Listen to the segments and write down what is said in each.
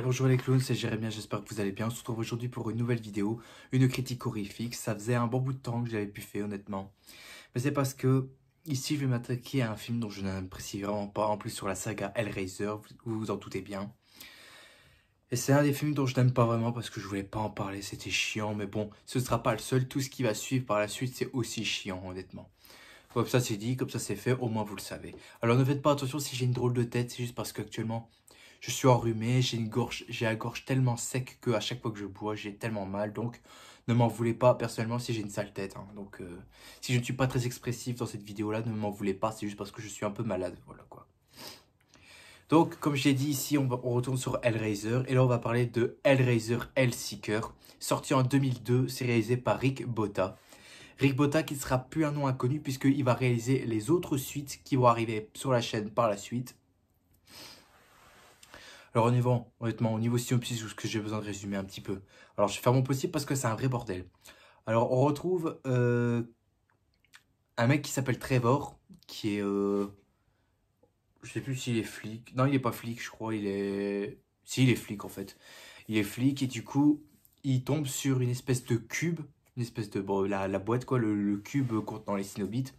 bonjour les clowns, c'est Jérémien, j'espère que vous allez bien. On se retrouve aujourd'hui pour une nouvelle vidéo, une critique horrifique. Ça faisait un bon bout de temps que j'avais pu faire honnêtement. Mais c'est parce que ici je vais m'attaquer à un film dont je n'apprécie vraiment pas, en plus sur la saga Hellraiser, vous vous en doutez bien. Et c'est un des films dont je n'aime pas vraiment parce que je voulais pas en parler, c'était chiant, mais bon, ce ne sera pas le seul, tout ce qui va suivre par la suite c'est aussi chiant honnêtement. Comme ça c'est dit, comme ça c'est fait, au moins vous le savez. Alors ne faites pas attention si j'ai une drôle de tête, c'est juste parce qu'actuellement je suis enrhumé, j'ai une gorge, j'ai la gorge tellement sec que à chaque fois que je bois, j'ai tellement mal. Donc, ne m'en voulez pas personnellement si j'ai une sale tête. Hein. Donc, euh, si je ne suis pas très expressif dans cette vidéo-là, ne m'en voulez pas. C'est juste parce que je suis un peu malade. Voilà quoi. Donc, comme je dit ici, on, on, retourne sur Hellraiser. Et là, on va parler de Hellraiser Hellseeker. Sorti en 2002, c'est réalisé par Rick Botta. Rick Botta qui ne sera plus un nom inconnu puisqu'il va réaliser les autres suites qui vont arriver sur la chaîne par la suite. Alors au niveau, honnêtement, au niveau synopsis, ce que j'ai besoin de résumer un petit peu. Alors je vais faire mon possible parce que c'est un vrai bordel. Alors on retrouve euh, un mec qui s'appelle Trevor, qui est... Euh, je sais plus s'il est flic. Non, il est pas flic, je crois. Il est... Si, il est flic en fait. Il est flic et du coup, il tombe sur une espèce de cube. Une espèce de... Bon, la, la boîte quoi, le, cube contenant les synobites.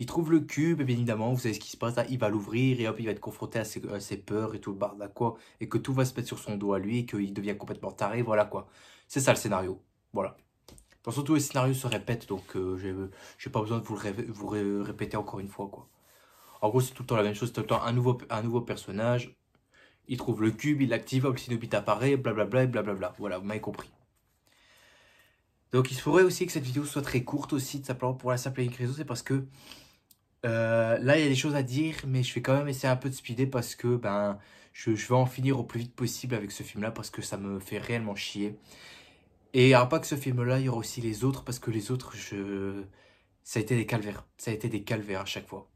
Il trouve le cube, et bien évidemment, vous savez ce qui se passe, là, il va l'ouvrir, et hop, il va être confronté à ses, peurs et tout le à quoi, et que tout va se mettre sur son dos à lui, et qu'il devient complètement taré, voilà quoi. C'est ça le scénario, voilà. Dans ce tous les scénarios se répètent, donc euh, je j'ai pas besoin de vous répéter encore une fois, quoi. En gros, c'est tout le temps la même chose, tout le temps un nouveau, un nouveau personnage, il trouve le cube, il l'active, hop, Sinobit apparaît, blablabla, blablabla. Voilà, vous m'avez compris. Donc il se pourrait aussi que cette vidéo soit très courte aussi, simplement pour la simple et c'est parce que euh, là, il y a des choses à dire, mais je vais quand même essayer un peu de speeder parce que ben, je, vais en finir au plus vite possible avec ce film-là parce que ça me fait réellement chier. Et il pas que ce film-là, il y aura aussi les autres parce que les autres, je... ça a été des calvaires. Ça a été des calvaires à chaque fois.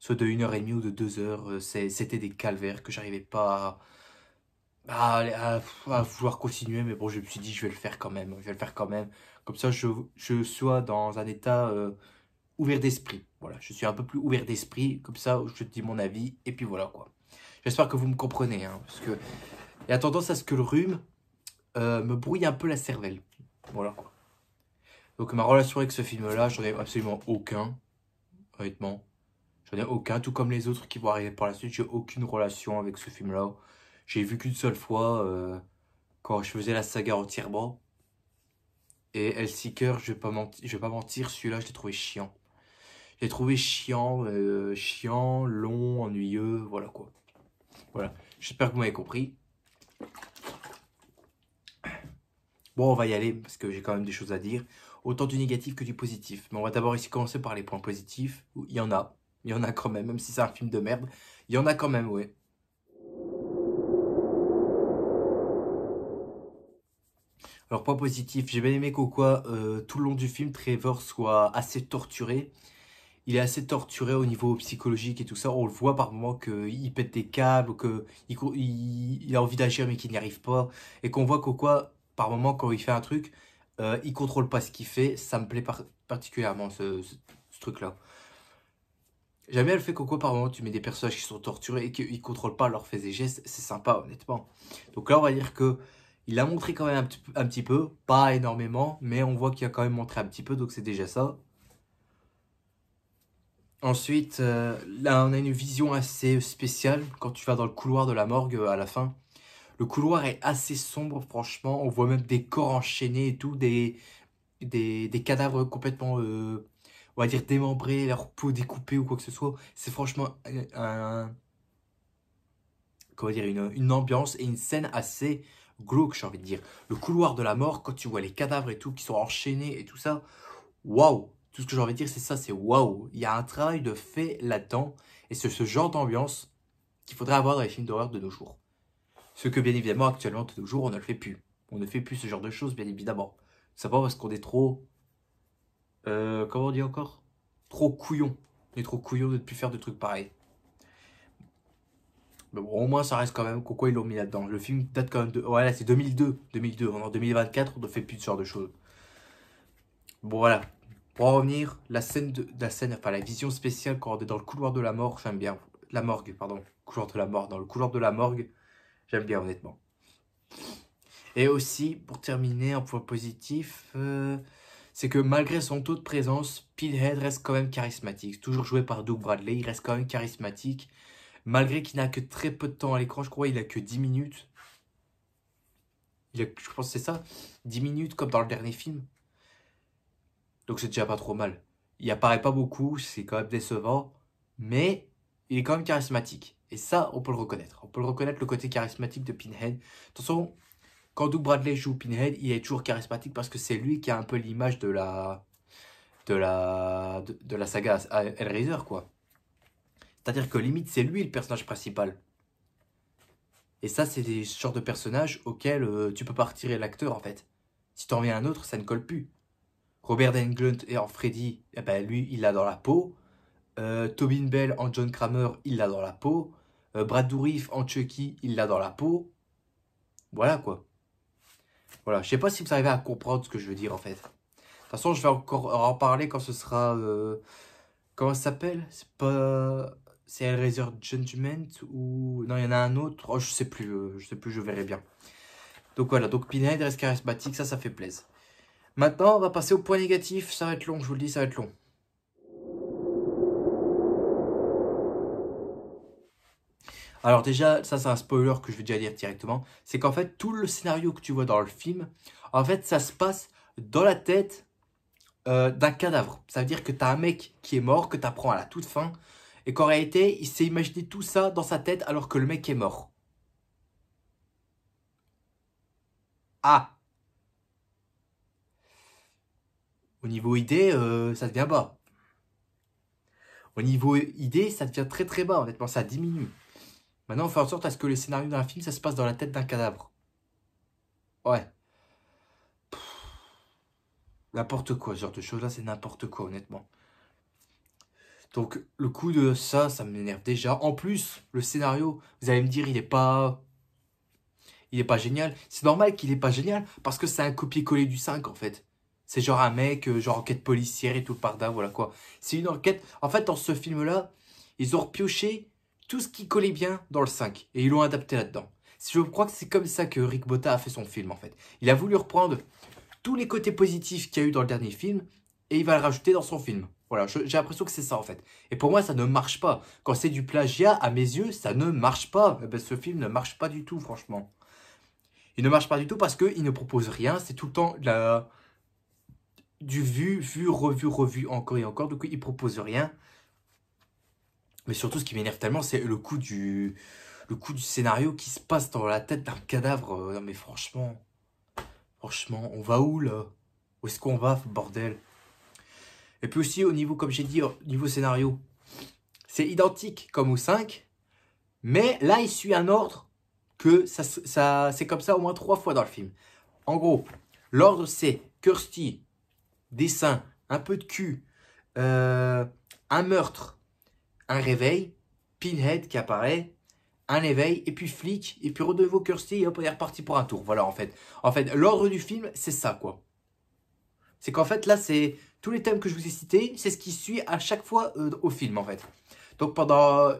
Soit de 1h30 ou de 2h, euh, c'était des calvaires que j'arrivais pas à, vouloir continuer. Mais bon, je me suis dit, je vais le faire quand même. Je vais le faire quand même. Comme ça, je, sois dans un état euh, ouvert d'esprit voilà, je suis un peu plus ouvert d'esprit, comme ça je te dis mon avis, et puis voilà quoi. J'espère que vous me comprenez, hein, parce que il y a tendance à ce que le rhume euh, me brouille un peu la cervelle. Voilà quoi. Donc ma relation avec ce film-là, j'en ai absolument aucun, honnêtement. J'en ai aucun, tout comme les autres qui vont arriver par la suite, j'ai aucune relation avec ce film-là. J'ai vu qu'une seule fois, euh, quand je faisais la saga entièrement. Et Hellseeker, je vais pas mentir, je vais pas mentir celui-là, je l'ai trouvé chiant j'ai trouvé chiant, euh, chiant, long, ennuyeux, voilà quoi. Voilà, j'espère que vous m'avez compris. Bon, on va y aller parce que j'ai quand même des choses à dire. Autant du négatif que du positif. Mais on va d'abord ici commencer par les points positifs. Il y en a. Il y en a quand même, même si c'est un film de merde. Il y en a quand même, ouais. Alors, point positif, j'ai bien aimé qu'au quoi, euh, tout le long du film, Trevor soit assez torturé il est assez torturé au niveau psychologique et tout ça. On le voit par moments qu'il pète des câbles, qu'il il, a envie d'agir mais qu'il n'y arrive pas. Et qu'on voit qu'au quoi, par moments, quand il fait un truc, euh, il contrôle pas ce qu'il fait. Ça me plaît particulièrement, ce, truc-là. J'aime bien le fait qu'au quoi, par moment, tu mets des personnages qui sont torturés et qu'ils contrôlent pas leurs faits et gestes. C'est sympa, honnêtement. Donc là, on va dire que il a montré quand même un, un petit peu, pas énormément, mais on voit qu'il a quand même montré un petit peu, donc c'est déjà ça. Ensuite, euh, là, on a une vision assez spéciale quand tu vas dans le couloir de la morgue euh, à la fin. Le couloir est assez sombre, franchement. On voit même des corps enchaînés et tout, des, des, cadavres complètement, euh, on va dire, démembrés, leur peau découpée ou quoi que ce soit. C'est franchement dire, une, ambiance et une scène assez glauque, j'ai envie de dire. Le couloir de la mort, quand tu vois les cadavres et tout qui sont enchaînés et tout ça, waouh tout ce que j'ai envie de dire, c'est ça, c'est waouh. Il y a un travail de fait latent, Et c'est ce genre d'ambiance qu'il faudrait avoir dans les films d'horreur de nos jours. Ce que, bien évidemment, actuellement, de nos jours, on ne le fait plus. On ne fait plus ce genre de choses, bien évidemment. C'est pas parce qu'on est trop. Euh, comment on dit encore Trop couillon. On est trop couillon de ne plus faire de trucs pareils. Mais bon, au moins, ça reste quand même. Pourquoi ils l'ont mis là-dedans Le film date quand même de. là c'est 2002. 2002. En 2024, on ne fait plus ce genre de choses. Bon, voilà. Pour en revenir, la scène, de, la scène, enfin la vision spéciale quand on est dans le couloir de la mort, j'aime bien. La morgue, pardon. Couloir de la mort, dans le couloir de la morgue, j'aime bien honnêtement. Et aussi, pour terminer, un point positif, euh, c'est que malgré son taux de présence, Pinhead reste quand même charismatique. Toujours joué par Doug Bradley, il reste quand même charismatique. Malgré qu'il n'a que très peu de temps à l'écran, je crois il a que 10 minutes. Il je pense que c'est ça, 10 minutes comme dans le dernier film. Donc c'est déjà pas trop mal. Il apparaît pas beaucoup, c'est quand même décevant, mais il est quand même charismatique. Et ça, on peut le reconnaître. On peut le reconnaître le côté charismatique de Pinhead. De toute façon, quand Doug Bradley joue Pinhead, il est toujours charismatique parce que c'est lui qui a un peu l'image de la de la de, la saga Hellraiser quoi. C'est-à-dire que limite c'est lui le personnage principal. Et ça c'est des genres de personnages auxquels euh, tu peux pas retirer l'acteur en fait. Si t'en mets un autre, ça ne colle plus. Robert Englund en Freddy, eh ben, lui, il l'a dans la peau. Euh, Tobin Bell en John Kramer, il l'a dans la peau. Euh, Brad Dourif en Chucky, il l'a dans la peau. Voilà quoi. Voilà, je sais pas si vous arrivez à comprendre ce que je veux dire en fait. De toute façon, je vais encore en parler quand ce sera... Euh, comment ça s'appelle C'est pas... C'est Hellraiser Judgment ou... Non, il y en a un autre. Oh, je sais plus, je sais plus, je verrai bien. Donc voilà, donc Pinhead reste charismatique, ça, ça fait plaisir. Maintenant, on va passer au point négatif. Ça va être long, je vous le dis, ça va être long. Alors déjà, ça c'est un spoiler que je vais déjà dire directement, c'est qu'en fait tout le scénario que tu vois dans le film, en fait ça se passe dans la tête euh, d'un cadavre. Ça veut dire que t'as un mec qui est mort, que t'apprends à la toute fin, et qu'en réalité il s'est imaginé tout ça dans sa tête alors que le mec est mort. Ah Au niveau idée, euh, ça devient bas. Au niveau idée, ça devient très très bas. Honnêtement, ça diminue. Maintenant, on fait en sorte à ce que le scénario d'un film, ça se passe dans la tête d'un cadavre. Ouais. N'importe quoi, ce genre de choses-là, c'est n'importe quoi, honnêtement. Donc, le coup de ça, ça m'énerve déjà. En plus, le scénario, vous allez me dire, il n'est pas... Il n'est pas génial. C'est normal qu'il n'est pas génial, parce que c'est un copier-coller du 5, en fait. C'est genre un mec, euh, genre enquête policière et tout le pardin, voilà quoi. C'est une enquête. En fait, dans ce film-là, ils ont repioché tout ce qui collait bien dans le 5 et ils l'ont adapté là-dedans. Je crois que c'est comme ça que Rick Botta a fait son film en fait. Il a voulu reprendre tous les côtés positifs qu'il y a eu dans le dernier film et il va le rajouter dans son film. Voilà, j'ai l'impression que c'est ça en fait. Et pour moi, ça ne marche pas. Quand c'est du plagiat, à mes yeux, ça ne marche pas. Eh ben, ce film ne marche pas du tout, franchement. Il ne marche pas du tout parce qu'il ne propose rien. C'est tout le temps la, du vu, vu, revu, revu encore et encore. Donc il propose rien. Mais surtout, ce qui m'énerve tellement, c'est le coup du le coup du scénario qui se passe dans la tête d'un cadavre. Euh, non mais franchement, franchement, on va où là Où est-ce qu'on va, bordel Et puis aussi au niveau, comme j'ai dit, au niveau scénario, c'est identique comme au 5, mais là il suit un ordre que ça, ça c'est comme ça au moins trois fois dans le film. En gros, l'ordre c'est Kirsty dessin, un peu de cul, euh, un meurtre, un réveil, Pinhead qui apparaît, un éveil, et puis flic, et puis redevo Kirsty, et hop, on est reparti pour un tour. Voilà, en fait. En fait, l'ordre du film, c'est ça, quoi. C'est qu'en fait, là, c'est tous les thèmes que je vous ai cités, c'est ce qui suit à chaque fois euh, au film, en fait. Donc pendant...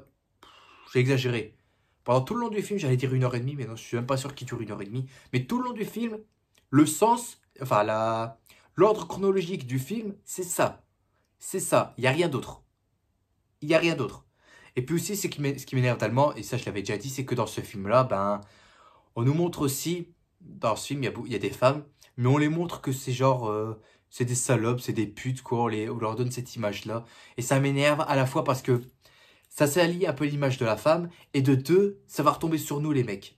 J'ai exagéré. Pendant tout le long du film, j'allais dire une heure et demie, mais non, je suis même pas sûr qu'il dure une heure et demie. Mais tout le long du film, le sens, enfin la, L'ordre chronologique du film, c'est ça. C'est ça. Il n'y a rien d'autre. Il n'y a rien d'autre. Et puis aussi, ce qui m'énerve tellement, et ça je l'avais déjà dit, c'est que dans ce film-là, ben, on nous montre aussi, dans ce film, il y, a des femmes, mais on les montre que c'est genre, euh, c'est des salopes, c'est des putes, quoi, on, leur donne cette image-là. Et ça m'énerve à la fois parce que ça s'allie un peu l'image de la femme, et de deux, ça va retomber sur nous les mecs.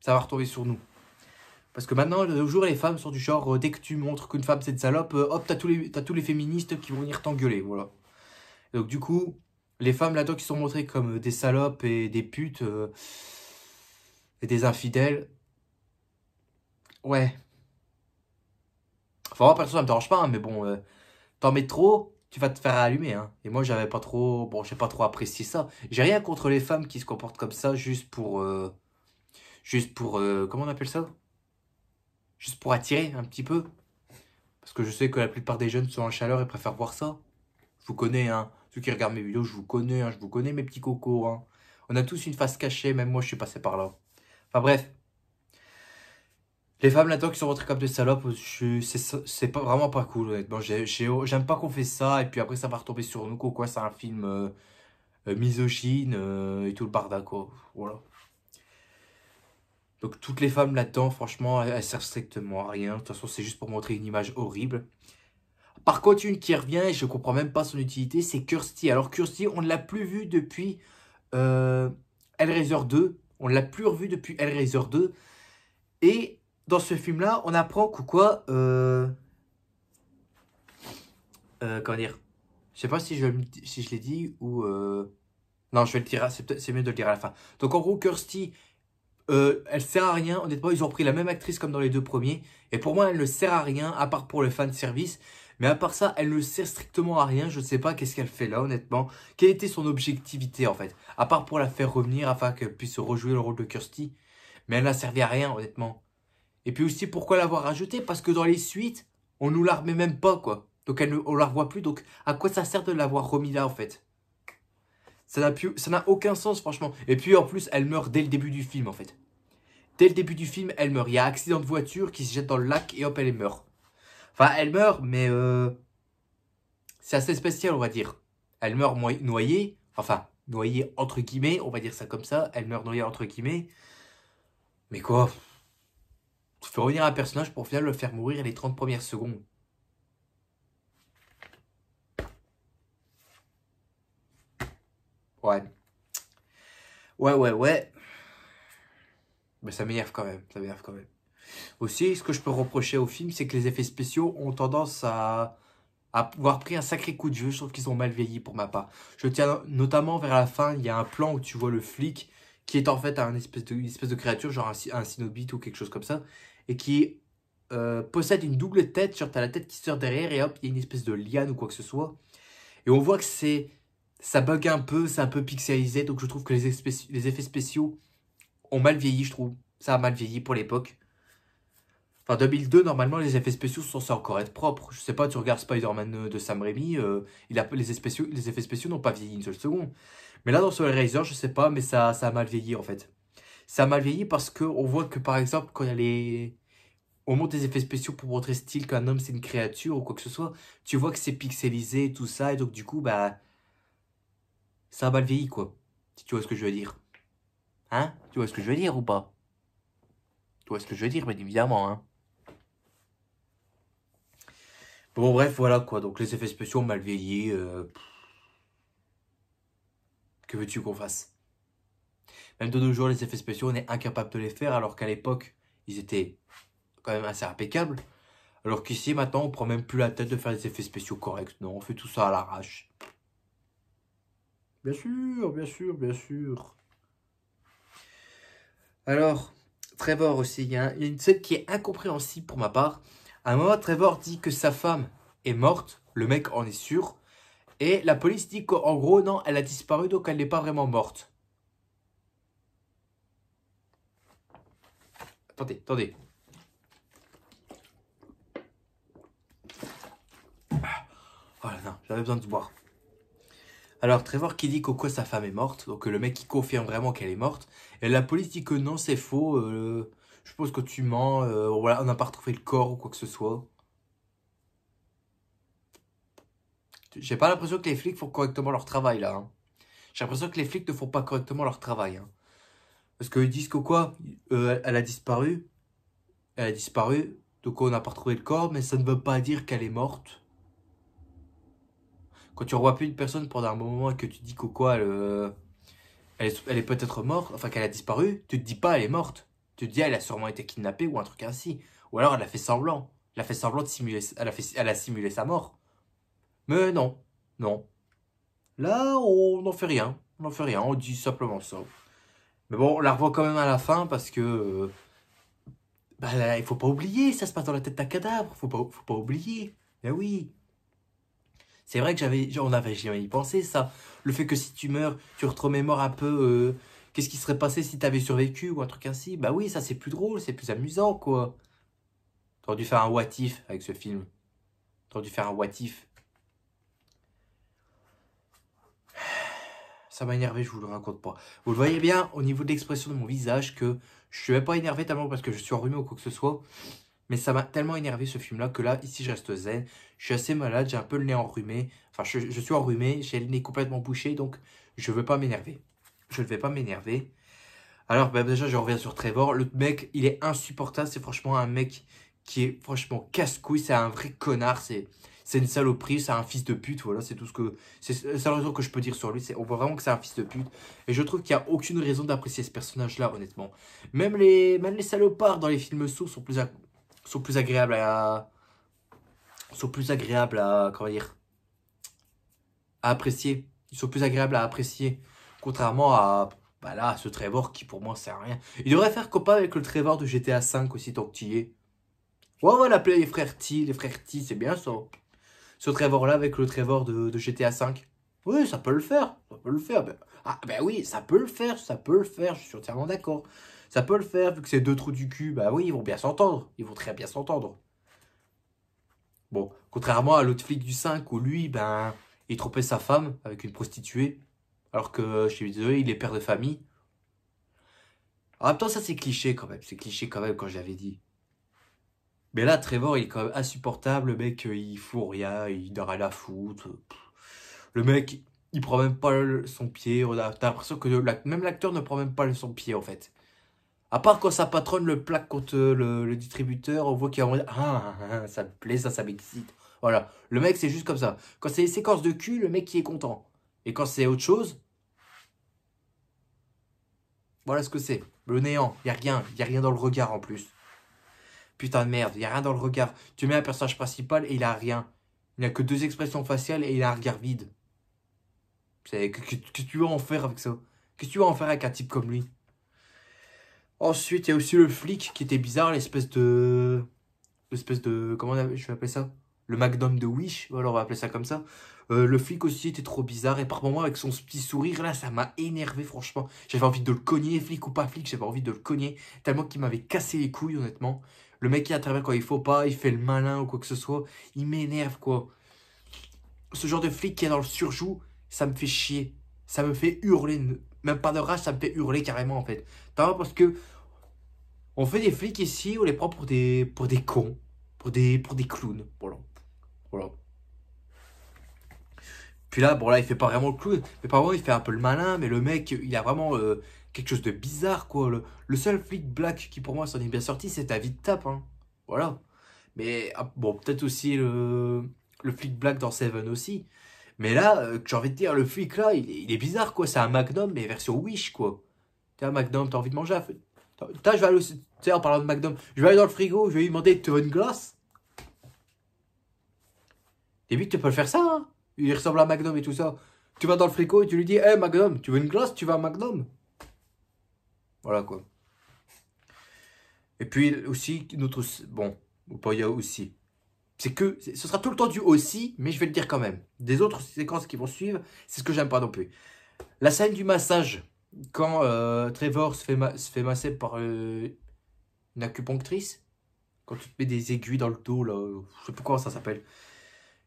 Ça va retomber sur nous. Parce que maintenant, toujours, les femmes sont du genre, euh, dès que tu montres qu'une femme c'est une salope, euh, hop, t'as tous, les, tous les féministes qui vont venir t'engueuler, voilà. donc du coup, les femmes là-dedans qui sont montrées comme des salopes et des putes euh, et des infidèles, ouais. Enfin, moi, perso, ça me dérange pas, hein, mais bon, t'en mets trop, tu vas te faire allumer. Hein. Et moi, j'avais pas trop, bon, j'ai pas trop apprécié ça. J'ai rien contre les femmes qui se comportent comme ça juste pour, juste pour, comment on appelle ça juste pour attirer un petit peu. Parce que je sais que la plupart des jeunes sont en chaleur et préfèrent voir ça. Je vous connais, hein. Ceux qui regardent mes vidéos, je vous connais, hein. Je vous connais, mes petits cocos, hein. On a tous une face cachée, même moi, je suis passé par là. Enfin, bref. Les femmes là-dedans qui sont rentrées comme des salopes, c'est pas, vraiment pas cool, honnêtement. J'aime pas qu'on fait ça, et puis après, ça va retomber sur nous, quoi. C'est un film euh, euh, misogyne euh, et tout le barda, quoi. Voilà. Donc toutes les femmes là-dedans, franchement, elles, servent strictement à rien. De toute façon, c'est juste pour montrer une image horrible. Par contre, une qui revient, et je ne comprends même pas son utilité, c'est Kirsty. Alors Kirsty, on ne l'a plus vue depuis euh, Hellraiser 2. On ne l'a plus revue depuis Hellraiser 2. Et dans ce film-là, on apprend que quoi... Euh, euh, comment dire Je sais pas si je, si je l'ai dit ou... Euh, non, je vais le dire, c'est mieux de le dire à la fin. Donc en gros, Kirsty, euh, elle sert à rien, honnêtement, ils ont pris la même actrice comme dans les deux premiers. Et pour moi, elle ne sert à rien, à part pour le fan service. Mais à part ça, elle ne sert strictement à rien. Je ne sais pas qu'est-ce qu'elle fait là, honnêtement. Quelle était son objectivité, en fait À part pour la faire revenir afin qu'elle puisse rejouer le rôle de Kirsty. Mais elle n'a servi à rien, honnêtement. Et puis aussi, pourquoi l'avoir rajoutée Parce que dans les suites, on nous la remet même pas, quoi. Donc elle, ne la revoit plus. Donc à quoi ça sert de l'avoir remis là, en fait ça n'a ça n'a aucun sens franchement. Et puis en plus, elle meurt dès le début du film en fait. Dès le début du film, elle meurt. Il y a accident de voiture qui se jette dans le lac et hop, elle meurt. Enfin, elle meurt, mais euh, c'est assez spécial, on va dire. Elle meurt noyée, enfin, noyée entre guillemets, on va dire ça comme ça. Elle meurt noyée entre guillemets. Mais quoi Tu fais revenir un personnage pour finalement le faire mourir les 30 premières secondes. Ouais. Ouais, ouais, ouais. Mais ça m'énerve quand même, ça m'énerve quand même. Aussi, ce que je peux reprocher au film, c'est que les effets spéciaux ont tendance à, avoir pris un sacré coup de jeu. Je trouve qu'ils ont mal pour ma part. Je tiens notamment vers la fin, il y a un plan où tu vois le flic qui est en fait un espèce de, une espèce de créature, genre un, un ou quelque chose comme ça, et qui euh, possède une double tête. Genre, t'as la tête qui sort derrière et hop, il y a une espèce de liane ou quoi que ce soit. Et on voit que c'est ça bug un peu, c'est un peu pixelisé, donc je trouve que les, effets spéciaux ont mal vieilli, je trouve. Ça a mal vieilli pour l'époque. Enfin, 2002, normalement, les effets spéciaux sont censés encore être propres. Je sais pas, tu regardes Spider-Man euh, de Sam Raimi, euh, il a, les, spéciaux, les effets spéciaux n'ont pas vieilli une seule seconde. Mais là, dans Solarizer je sais pas, mais ça, ça a mal vieilli, en fait. Ça a mal vieilli parce qu'on voit que, par exemple, quand il On monte des effets spéciaux pour montrer style qu'un homme, c'est une créature ou quoi que ce soit. Tu vois que c'est pixelisé et tout ça, et donc, du coup, bah ça a mal vieilli, quoi. Si tu vois ce que je veux dire. Hein Tu vois ce que je veux dire ou pas Tu vois ce que je veux dire, bien évidemment, hein. Bon, bref, voilà, quoi. Donc, les effets spéciaux mal vieilli. Euh, que veux-tu qu'on fasse Même de nos jours, les effets spéciaux, on est incapable de les faire, alors qu'à l'époque, ils étaient quand même assez impeccables. Alors qu'ici, maintenant, on prend même plus la tête de faire des effets spéciaux corrects. Non, on fait tout ça à l'arrache. Bien sûr, bien sûr, bien sûr. Alors, Trevor aussi, il y a une scène qui est incompréhensible pour ma part. À un moment, Trevor dit que sa femme est morte, le mec en est sûr, et la police dit qu'en gros, non, elle a disparu, donc elle n'est pas vraiment morte. Attendez, attendez. Ah. Oh là là, j'avais besoin de boire. Alors Trevor qui dit quoi sa femme est morte, donc le mec qui confirme vraiment qu'elle est morte. Et la police dit que non c'est faux, euh, je suppose que tu mens, euh, voilà, on n'a pas retrouvé le corps ou quoi que ce soit. J'ai pas l'impression que les flics font correctement leur travail là. Hein. J'ai l'impression que les flics ne font pas correctement leur travail. Hein. Parce qu'ils disent que quoi euh, Elle a disparu. Elle a disparu. Donc on n'a pas retrouvé le corps, mais ça ne veut pas dire qu'elle est morte quand tu revois plus une personne pendant un moment et que tu dis qu'au quoi elle, euh, elle est, peut-être morte, enfin qu'elle a disparu, tu te dis pas elle est morte. Tu te dis elle a sûrement été kidnappée ou un truc ainsi. Ou alors elle a fait semblant. Elle a fait semblant de simuler, elle a, elle a simulé sa mort. Mais non, non. Là, on n'en fait rien. On n'en fait rien, on dit simplement ça. Mais bon, on la revoit quand même à la fin parce que... Euh, bah ne il faut pas oublier, ça se passe dans la tête d'un cadavre. Faut pas, faut pas oublier. Mais oui, c'est vrai que j'avais, on avait jamais y pensé ça. Le fait que si tu meurs, tu te mort un peu euh, qu'est-ce qui serait passé si t'avais survécu ou un truc ainsi. Bah oui, ça c'est plus drôle, c'est plus amusant quoi. T'aurais dû faire un what if avec ce film. T'aurais dû faire un what if. Ça m'a énervé, je vous le raconte pas. Vous le voyez bien au niveau de l'expression de mon visage que je suis même pas énervé tellement parce que je suis enrhumé ou quoi que ce soit. Mais ça m'a tellement énervé ce film-là que là, ici, je reste zen. Je suis assez malade, j'ai un peu le nez enrhumé. Enfin, je, suis enrhumé, j'ai le nez complètement bouché, donc je veux pas m'énerver. Je ne vais pas m'énerver. Alors, bah, déjà, je reviens sur Trevor. Le mec, il est insupportable. C'est franchement un mec qui est franchement casse-couille. C'est un vrai connard. C'est c'est une saloperie, c'est un fils de pute, voilà, c'est tout ce que, c'est la raison que je peux dire sur lui, on voit vraiment que c'est un fils de pute, et je trouve qu'il n'y a aucune raison d'apprécier ce personnage-là, honnêtement. Même les, même les salopards dans les films sourds sont plus, sont plus agréables à sont plus agréables à comment dire à apprécier. Ils sont plus agréables à apprécier contrairement à bah là ce Trevor qui pour moi sert à rien. Il devrait faire copain avec le Trevor de GTA V aussi tant qu'il y Ouais, on va les frères T, les frères T, c'est bien ça. Ce Trevor là avec le Trevor de, GTA V Oui, ça peut le faire, ça peut le faire. Ben, ah, ben oui, ça peut le faire, ça peut le faire, je suis entièrement d'accord. Ça peut le faire, vu que c'est deux trous du cul, bah oui, ils vont bien s'entendre. Ils vont très bien s'entendre. Bon, contrairement à l'autre flic du 5 où lui, ben, il trompait sa femme avec une prostituée, alors que chez désolé, il est père de famille. En même temps, ça c'est cliché quand même, c'est cliché quand même quand je l'avais dit. Mais là, Trevor, il est quand même insupportable, le mec, euh, il fout rien, il dort à la foutre. Le mec, il prend même pas son pied, t'as l'impression que même l'acteur ne prend même pas son pied en fait. À part quand sa patronne le plaque contre euh, le, distributeur, on voit qu'il a ah, ah, ah, ah, ça me plaît, ça, ça m'excite. Voilà. Le mec, c'est juste comme ça. Quand c'est les séquences de cul, le mec, il est content. Et quand c'est autre chose, voilà ce que c'est. Le néant. Il n'y a rien. Il n'y a rien dans le regard en plus. Putain de merde. Il n'y a rien dans le regard. Tu mets un personnage principal et il a rien. Il n'a que deux expressions faciales et il a un regard vide. Qu'est-ce que, que tu vas en faire avec ça Qu'est-ce que tu vas en faire avec un type comme lui Ensuite, il y a aussi le flic qui était bizarre, l'espèce de. L'espèce de. Comment je vais appeler ça Le magnum de Wish, alors on va appeler ça comme ça. Euh, le flic aussi était trop bizarre et par moment, avec son petit sourire là ça m'a énervé franchement. J'avais envie de le cogner, flic ou pas flic, j'avais envie de le cogner tellement qu'il m'avait cassé les couilles honnêtement. Le mec qui intervient quand il faut pas, il fait le malin ou quoi que ce soit, il m'énerve quoi. Ce genre de flic qui est dans le surjou, ça me fait chier, ça me fait hurler même pas de rage, ça me fait hurler carrément en fait. parce que on fait des flics ici, on les prend pour des, pour des cons, pour des, pour des clowns. Voilà. voilà. Puis là, bon là, il fait pas vraiment le clown, mais par il fait un peu le malin, mais le mec, il a vraiment euh, quelque chose de bizarre quoi. Le, seul flic black qui pour moi s'en est bien sorti, c'est David Tap. Hein. Voilà. Mais ah, bon, peut-être aussi le, le flic black dans Seven aussi. Mais là, euh, j'ai envie de dire, le flic là, il est, bizarre quoi. C'est un Magnum, mais version Wish quoi. T'es un Magnum, t'as envie de manger à feu. T'as, je vais aller au... en parlant de Magnum, je vais aller dans le frigo, je vais lui demander, tu veux une glace vite tu peux le faire ça, hein Il ressemble à Magnum et tout ça. Tu vas dans le frigo et tu lui dis, hé eh, hey, Magnum, tu veux une glace Tu vas à Magnum Voilà quoi. Et puis aussi, notre. Bon, il y a aussi c'est que ce sera tout le temps du aussi, mais je vais le dire quand même. Des autres séquences qui vont suivre, c'est ce que j'aime pas non plus. La scène du massage, quand euh, Trevor se fait, fait masser par euh, une acupunctrice, quand tu te mets des aiguilles dans le dos, là, je sais pas comment ça s'appelle.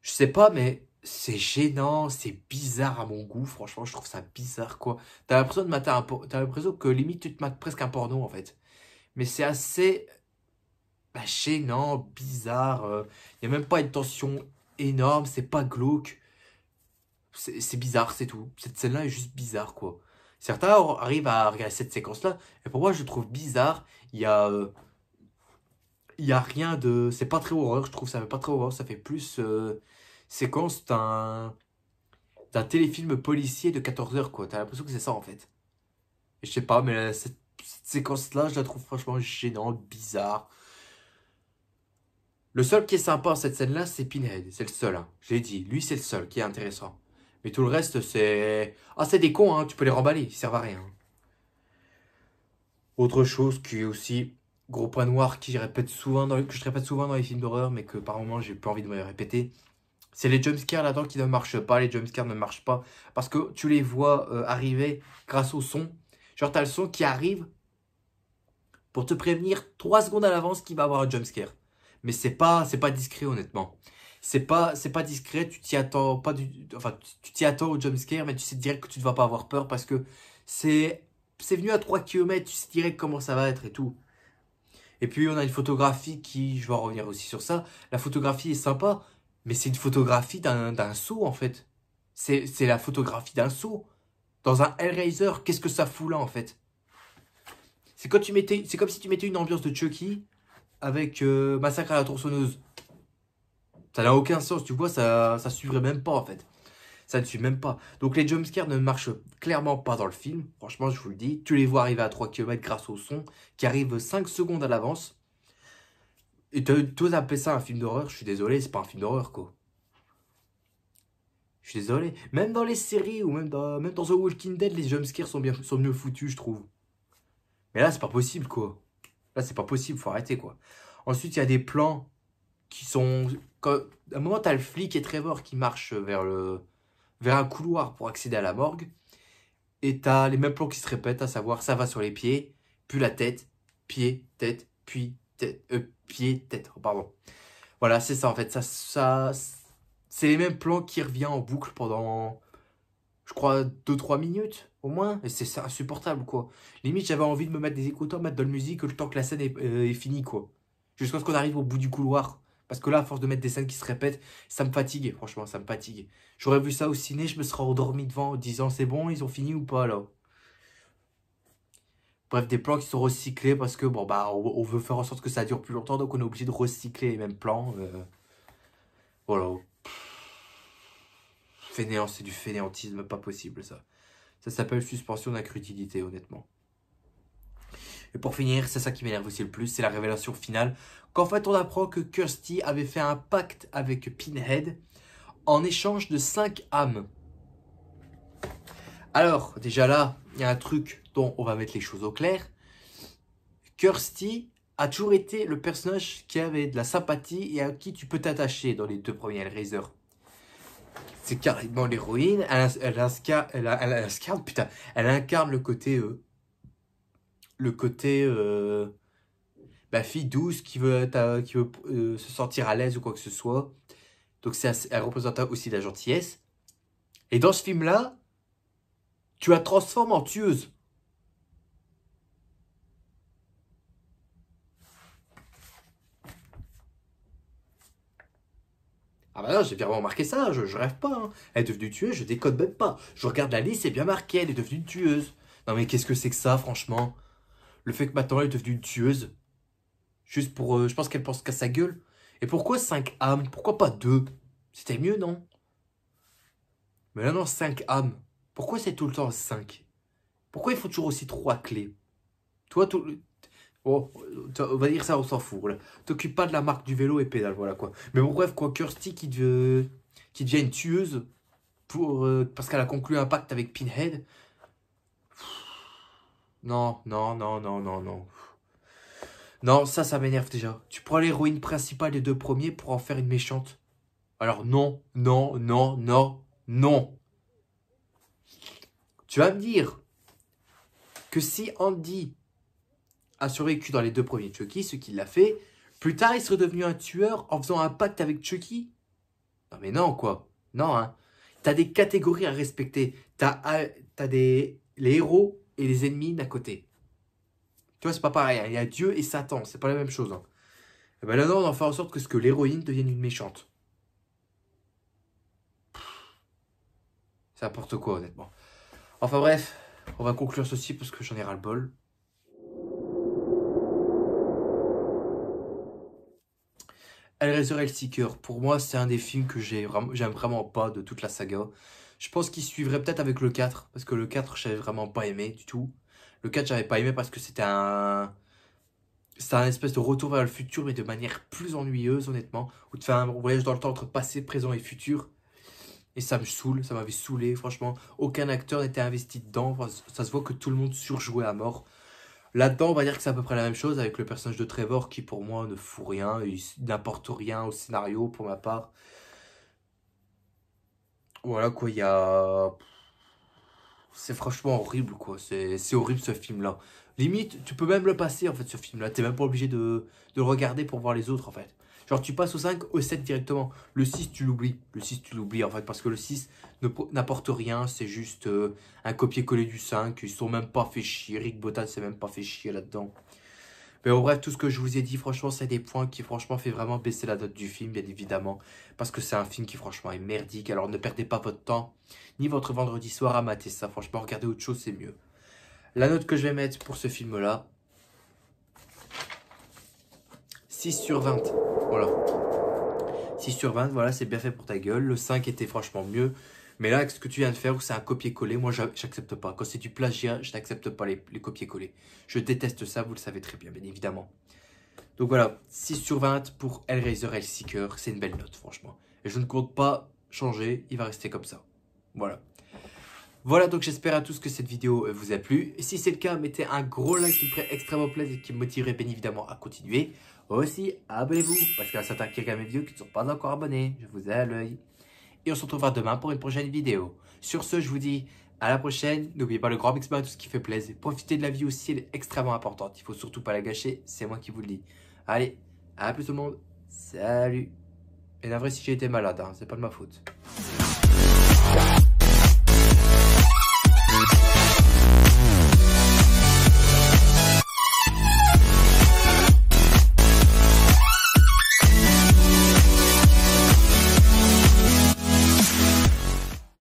Je sais pas, mais c'est gênant, c'est bizarre à mon goût, franchement, je trouve ça bizarre, quoi. as l'impression de T'as que limite, tu te mates presque un porno, en fait. Mais c'est assez gênant, bizarre. Il euh, a même pas une tension énorme, c'est pas glauque. C'est bizarre, c'est tout. Cette scène-là est juste bizarre, quoi. Certains arrivent à regarder cette séquence-là, et pour moi, je trouve bizarre. Il y a... n'y euh, a rien de... C'est pas très horreur, je trouve ça fait pas très horreur, ça fait plus euh, séquence d'un téléfilm policier de 14 h quoi. T'as l'impression que c'est ça, en fait. je sais pas, mais cette, cette séquence-là, je la trouve franchement gênante, bizarre. Le seul qui est sympa en cette scène-là, c'est Pinhead. C'est le seul. Hein. J'ai dit, lui, c'est le seul qui est intéressant. Mais tout le reste, c'est... Ah, c'est des cons, hein. tu peux les remballer, ils servent à rien. Autre chose qui est aussi gros point noir qui répète souvent que je répète souvent dans les films d'horreur, mais que par moments, j'ai plus envie de me répéter. C'est les jumpscares là-dedans qui ne marchent pas. Les jumpscares ne marchent pas parce que tu les vois euh, arriver grâce au son. Genre, as le son qui arrive pour te prévenir 3 secondes à l'avance qu'il va avoir un jumpscare mais c'est pas c'est pas discret honnêtement. C'est pas c'est pas discret, tu t'y attends pas du enfin tu t'y attends au jump scare mais tu sais direct que tu ne vas pas avoir peur parce que c'est c'est venu à 3 km, tu sais direct comment ça va être et tout. Et puis on a une photographie qui je vais revenir aussi sur ça. La photographie est sympa, mais c'est une photographie d'un d'un saut en fait. C'est c'est la photographie d'un saut dans un Hellraiser, qu'est-ce que ça fout là en fait C'est comme si tu mettais une ambiance de Chucky avec euh, Massacre à la tronçonneuse. Ça n'a aucun sens, tu vois, ça ça suivrait même pas en fait. Ça ne suit même pas. Donc les jumpscares ne marchent clairement pas dans le film. Franchement, je vous le dis, tu les vois arriver à 3 km grâce au son qui arrive 5 secondes à l'avance. Et tu as appeler ça un film d'horreur Je suis désolé, c'est pas un film d'horreur quoi. Je suis désolé. Même dans les séries ou même dans, même dans The Walking Dead, les jumpscares sont, bien, sont mieux foutus, je trouve. Mais là, c'est pas possible quoi c'est pas possible, faut arrêter, quoi. Ensuite, il y a des plans qui sont... À un moment, t'as le flic et Trevor qui marchent vers, le... vers un couloir pour accéder à la morgue. Et t'as les mêmes plans qui se répètent, à savoir, ça va sur les pieds, puis la tête, pied, tête, puis tête, euh, pied, tête, oh, pardon. Voilà, c'est ça, en fait. Ça, ça, c'est les mêmes plans qui reviennent en boucle pendant, je crois, 2-3 minutes. Au moins, c'est insupportable, quoi. Limite, j'avais envie de me mettre des écouteurs, mettre de la musique le temps que la scène euh, est, finie, quoi. Jusqu'à ce qu'on arrive au bout du couloir. Parce que là, à force de mettre des scènes qui se répètent, ça me fatigue, franchement, ça me fatigue. J'aurais vu ça au ciné, je me serais endormi devant en disant c'est bon, ils ont fini ou pas, là. Bref, des plans qui sont recyclés parce que, bon, bah, on, veut faire en sorte que ça dure plus longtemps, donc on est obligé de recycler les mêmes plans. Euh. Voilà. Fainéant, c'est du fainéantisme, pas possible, ça. Ça s'appelle suspension d'incrédulité, honnêtement. Et pour finir, c'est ça qui m'énerve aussi le plus, c'est la révélation finale. Qu'en fait, on apprend que Kirsty avait fait un pacte avec Pinhead en échange de 5 âmes. Alors, déjà là, il y a un truc dont on va mettre les choses au clair. Kirsty a toujours été le personnage qui avait de la sympathie et à qui tu peux t'attacher dans les deux premiers Hellraiser c'est carrément l'héroïne. Elle, incarne, le côté, euh, le côté, euh, bah, fille douce qui veut, euh, qui veut euh, se sentir à l'aise ou quoi que ce soit. Donc elle représente aussi la gentillesse. Et dans ce film-là, tu as transformes en tueuse. Ah bah non, j'ai bien marqué ça, je, rêve pas. Hein. Elle est devenue tueuse, je décode même pas. Je regarde la liste, c'est bien marqué, elle est devenue tueuse. Non mais qu'est-ce que c'est que ça, franchement Le fait que maintenant elle est devenue tueuse. Juste pour... Euh, je pense qu'elle pense qu'à sa gueule. Et pourquoi 5 âmes Pourquoi pas 2 C'était mieux, non Mais là non, 5 âmes. Pourquoi c'est tout le temps 5 Pourquoi il faut toujours aussi 3 clés Toi, tout, Oh, on va dire ça, on s'en fout. T'occupes pas de la marque du vélo et pédale, voilà quoi. Mais bon, bref, quoi, Kirsty qui, qui devient une tueuse pour, euh, parce qu'elle a conclu un pacte avec Pinhead. Non, non, non, non, non, non. Non, ça, ça m'énerve déjà. Tu prends l'héroïne principale des deux premiers pour en faire une méchante. Alors non, non, non, non, non. Tu vas me dire que si Andy a survécu dans les deux premiers Chucky, ce qu'il l'a fait. Plus tard, il serait devenu un tueur en faisant un pacte avec Chucky. Non mais non, quoi. Non, hein. T'as des catégories à respecter. T'as euh, des les héros et les ennemis à côté. Tu vois, c'est pas pareil. Hein. Il y a Dieu et Satan. C'est pas la même chose. Et hein. eh ben là, non, on va faire en sorte que, ce que l'héroïne devienne une méchante. C'est n'importe quoi, honnêtement. Enfin bref, on va conclure ceci parce que j'en ai ras le bol. Hellraiser Seeker, pour moi, c'est un des films que j'aime vraiment pas de toute la saga. Je pense qu'il suivrait peut-être avec le 4, parce que le 4, j'avais vraiment pas aimé du tout. Le 4, j'avais pas aimé parce que c'était un... c'est un espèce de retour vers le futur, mais de manière plus ennuyeuse, honnêtement. Ou de faire un voyage dans le temps entre passé, présent et futur. Et ça me saoule, ça m'avait saoulé, franchement. Aucun acteur n'était investi dedans. ça se voit que tout le monde surjouait à mort. Là-dedans, on va dire que c'est à peu près la même chose avec le personnage de Trevor qui, pour moi, ne fout rien, n'importe rien au scénario pour ma part. Voilà quoi, il y a. C'est franchement horrible quoi, c'est horrible ce film-là. Limite, tu peux même le passer en fait ce film-là, t'es même pas obligé de, de le regarder pour voir les autres en fait. Genre, tu passes au 5, au 7 directement. Le 6, tu l'oublies. Le 6, tu l'oublies en fait, parce que le 6 n'apporte rien. C'est juste euh, un copier-coller du 5. Ils sont même pas fait chier. Rick Botan, s'est même pas fait chier là-dedans. Mais en bref, tout ce que je vous ai dit, franchement, c'est des points qui, franchement, fait vraiment baisser la note du film, bien évidemment. Parce que c'est un film qui, franchement, est merdique. Alors, ne perdez pas votre temps, ni votre vendredi soir à mater ça. Franchement, regardez autre chose, c'est mieux. La note que je vais mettre pour ce film-là, 6 sur 20. Voilà. 6 sur 20, voilà, c'est bien fait pour ta gueule. Le 5 était franchement mieux. Mais là, ce que tu viens de faire, où c'est un copier-coller, moi, j'accepte pas. Quand c'est du plagiat, je n'accepte pas les, copier-coller. Je déteste ça, vous le savez très bien, bien évidemment. Donc voilà, 6 sur 20 pour Hellraiser Hellseeker. C'est une belle note, franchement. Et je ne compte pas changer, il va rester comme ça. Voilà. Voilà, donc j'espère à tous que cette vidéo euh, vous a plu. si c'est le cas, mettez un gros like qui me ferait extrêmement plaisir et qui me motiverait bien évidemment à continuer. Aussi, abonnez-vous, parce qu'il y a certains qui regardent mes vidéos qui ne sont pas encore abonnés. Je vous ai à l'œil. Et on se retrouvera demain pour une prochaine vidéo. Sur ce, je vous dis à la prochaine. N'oubliez pas le grand mix tout ce qui fait plaisir. Profitez de la vie aussi, elle est extrêmement importante. Il faut surtout pas la gâcher, c'est moi qui vous le dis. Allez, à plus tout le monde. Salut. Et la vraie si j'ai été malade, hein, c'est pas de ma faute.